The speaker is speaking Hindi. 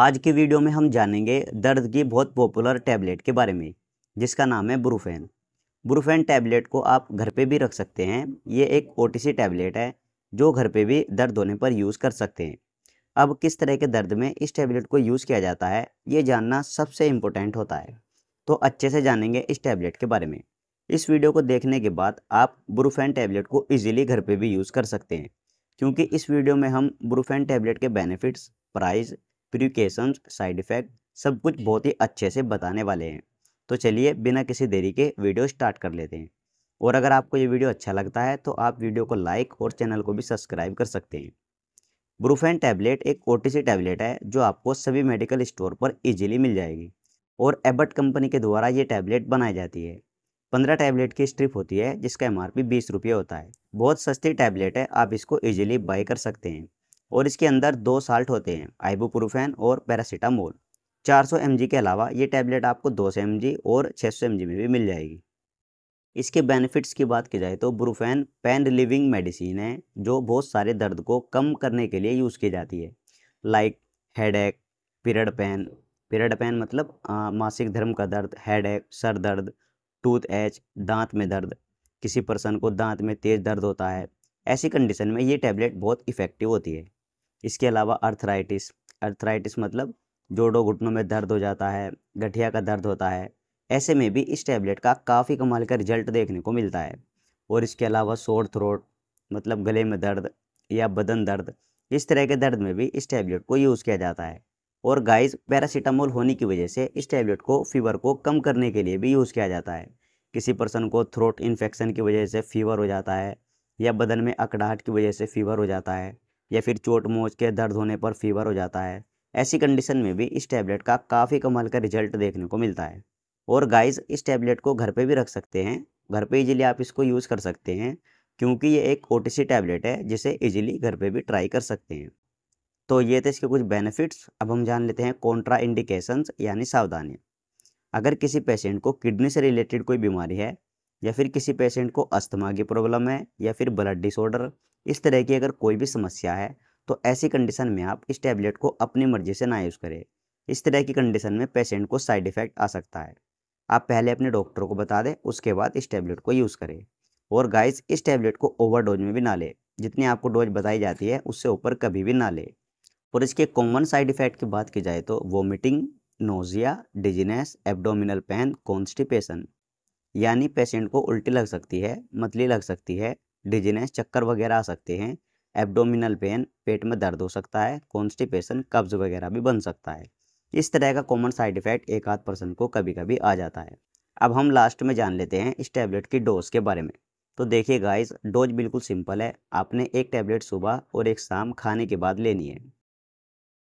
आज की वीडियो में हम जानेंगे दर्द की बहुत पॉपुलर टैबलेट के बारे में जिसका नाम है ब्रूफेन ब्रूफेन टैबलेट को आप घर पे भी रख सकते हैं ये एक ओ टैबलेट है जो घर पे भी दर्द होने पर यूज़ कर सकते हैं अब किस तरह के दर्द में इस टैबलेट को यूज़ किया जाता है ये जानना सबसे इम्पोर्टेंट होता है तो अच्छे से जानेंगे इस टैबलेट के बारे में इस वीडियो को देखने के बाद आप ब्रूफेन टैबलेट को ईज़िली घर पर भी यूज़ कर सकते हैं क्योंकि इस वीडियो में हम ब्रूफेन टैबलेट के benefits price precautions side effect सब कुछ बहुत ही अच्छे से बताने वाले हैं तो चलिए बिना किसी देरी के वीडियो स्टार्ट कर लेते हैं और अगर आपको ये वीडियो अच्छा लगता है तो आप वीडियो को लाइक और चैनल को भी सब्सक्राइब कर सकते हैं ब्रूफेन टैबलेट एक ओ टैबलेट है जो आपको सभी मेडिकल स्टोर पर ईजिली मिल जाएगी और एबट कंपनी के द्वारा ये टैबलेट बनाई जाती है पंद्रह टैबलेट की स्ट्रिप होती है जिसका एम आर पी बीस रुपये होता है बहुत सस्ती टैबलेट है आप इसको ईजिली बाई कर सकते हैं और इसके अंदर दो साल्ट होते हैं आइबोप्रोफेन और पैरासीटामोल 400 एम के अलावा ये टैबलेट आपको 200 एम और 600 सौ में भी मिल जाएगी इसके बेनिफिट्स की बात की जाए तो ब्रूफेन पेन रिलीविंग मेडिसिन है जो बहुत सारे दर्द को कम करने के लिए यूज़ की जाती है लाइक हेड एक पीरियड पेन पीरियड पेन मतलब आ, मासिक धर्म का दर्द हेड एक सर दर्द टूथ एच दांत में दर्द किसी पर्सन को दांत में तेज़ दर्द होता है ऐसी कंडीशन में ये टैबलेट बहुत इफ़ेक्टिव होती है इसके अलावा अर्थराइटिस अर्थराइटिस मतलब जोड़ों घुटनों में दर्द हो जाता है गठिया का दर्द होता है ऐसे में भी इस टैबलेट का काफ़ी कमाल का रिजल्ट देखने को मिलता है और इसके अलावा शोर थ्रोट मतलब गले में दर्द या बदन दर्द इस तरह के दर्द में भी इस टैबलेट को यूज़ किया जाता है और गाइस पैरासीटामोल होने की वजह से इस टैबलेट को फीवर को कम करने के लिए भी यूज़ किया जाता है किसी पर्सन को थ्रोट इन्फेक्शन की वजह से फीवर हो जाता है या बदन में अकड़ाहट की वजह से फीवर हो जाता है या फिर चोट मोच के दर्द होने पर फीवर हो जाता है ऐसी कंडीशन में भी इस टैबलेट का काफ़ी कमाल का रिजल्ट देखने को मिलता है और गाइस इस टैबलेट को घर पे भी रख सकते हैं घर पे इजीली आप इसको यूज़ कर सकते हैं क्योंकि ये एक ओ टैबलेट है जिसे इजीली घर पे भी ट्राई कर सकते हैं तो ये थे इसके कुछ बेनिफिट्स अब हम जान लेते हैं कॉन्ट्रा इंडिकेशंस यानी सावधानियाँ अगर किसी पेशेंट को किडनी से रिलेटेड कोई बीमारी है या फिर किसी पेशेंट को अस्थमा की प्रॉब्लम है या फिर ब्लड डिसऑर्डर इस तरह की अगर कोई भी समस्या है तो ऐसी कंडीशन में आप इस टैबलेट को अपनी मर्जी से ना यूज़ करें इस तरह की कंडीशन में पेशेंट को साइड इफ़ेक्ट आ सकता है आप पहले अपने डॉक्टर को बता दें उसके बाद इस टैबलेट को यूज़ करें और गाइस इस टैबलेट को ओवर डोज में भी ना लें जितनी आपको डोज बताई जाती है उससे ऊपर कभी भी ना लें और इसके कॉमन साइड इफ़ेक्ट की बात की जाए तो vomiting nausea dizziness abdominal pain constipation यानी पेशेंट को उल्टी लग सकती है मतली लग सकती है डिजीनेस चक्कर वगैरह आ सकते हैं एब्डोमिनल पेन पेट में दर्द हो सकता है कॉन्स्टिपेशन कब्ज वगैरह भी बन सकता है इस तरह का कॉमन साइड इफेक्ट एक आध पर्सन को कभी कभी आ जाता है अब हम लास्ट में जान लेते हैं इस टैबलेट की डोज के बारे में तो देखिए गाइस डोज बिल्कुल सिंपल है आपने एक टैबलेट सुबह और एक शाम खाने के बाद लेनी है